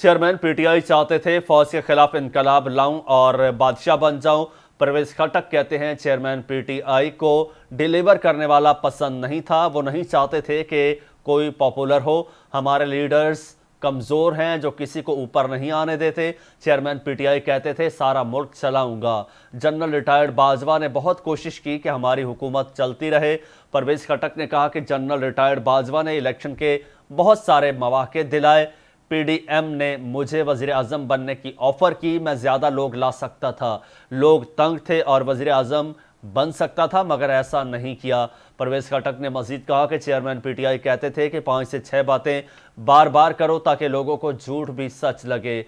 chairman PTI चाहते थे फौज के खिलाफ इनकलाब लाऊं और बादशाह बन जाऊं परवेज खटक कहते हैं चेयरमैन पीटीआई को डिलीवर करने वाला पसंद नहीं था वो नहीं चाहते थे कि कोई पॉपुलर हो हमारे लीडर्स कमज़ोर हैं जो किसी को ऊपर नहीं आने देते चेयरमैन पीटीआई कहते थे सारा मुल्क चलाऊंगा जनरल रिटायर्ड बाजवा ने बहुत कोशिश की कि हमारी हुकूमत चलती रहे परवेज खटक ने कहा कि जनरल रिटायर्ड बाजवा ने इलेक्शन के बहुत सारे मौाक़े दिलाए पीडीएम ने मुझे वजीर अजम बनने की ऑफ़र की मैं ज़्यादा लोग ला सकता था लोग तंग थे और वजीर अजम बन सकता था मगर ऐसा नहीं किया परवेज कटक ने मजीद कहा कि चेयरमैन पीटीआई कहते थे कि पाँच से छः बातें बार बार करो ताकि लोगों को झूठ भी सच लगे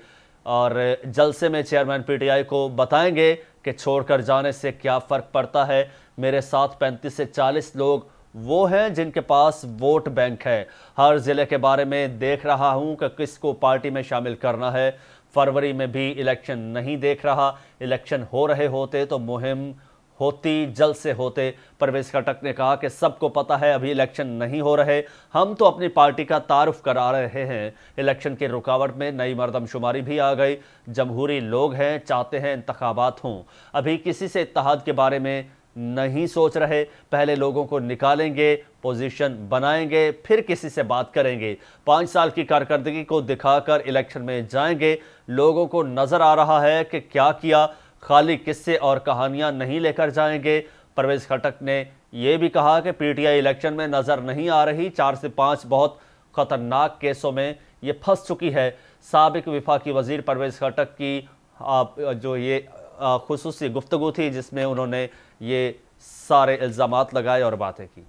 और जलसे में चेयरमैन पीटीआई को बताएंगे कि छोड़कर जाने से क्या फ़र्क पड़ता है मेरे साथ पैंतीस से चालीस लोग वो हैं जिनके पास वोट बैंक है हर ज़िले के बारे में देख रहा हूं कि किसको पार्टी में शामिल करना है फरवरी में भी इलेक्शन नहीं देख रहा इलेक्शन हो रहे होते तो मुहिम होती जल्द से होते परवेश कटक ने कहा कि सबको पता है अभी इलेक्शन नहीं हो रहे हम तो अपनी पार्टी का तारुफ करा रहे हैं इलेक्शन की रुकावट में नई मरदमशुमारी भी आ गई जमहूरी लोग हैं चाहते हैं इंतबात हों अभी किसी से इतिहाद के बारे में नहीं सोच रहे पहले लोगों को निकालेंगे पोजीशन बनाएंगे फिर किसी से बात करेंगे पाँच साल की कारकर्दगी को दिखाकर इलेक्शन में जाएंगे लोगों को नज़र आ रहा है कि क्या किया खाली किस्से और कहानियां नहीं लेकर जाएंगे परवेज खटक ने यह भी कहा कि पीटीआई इलेक्शन में नज़र नहीं आ रही चार से पाँच बहुत ख़तरनाक केसों में ये फंस चुकी है सबक विफाकी वजीर परवेज खटक की आप जो ये खसूस गुफ्तु थी जिसमें उन्होंने ये सारे इल्ज़ाम लगाए और बातें की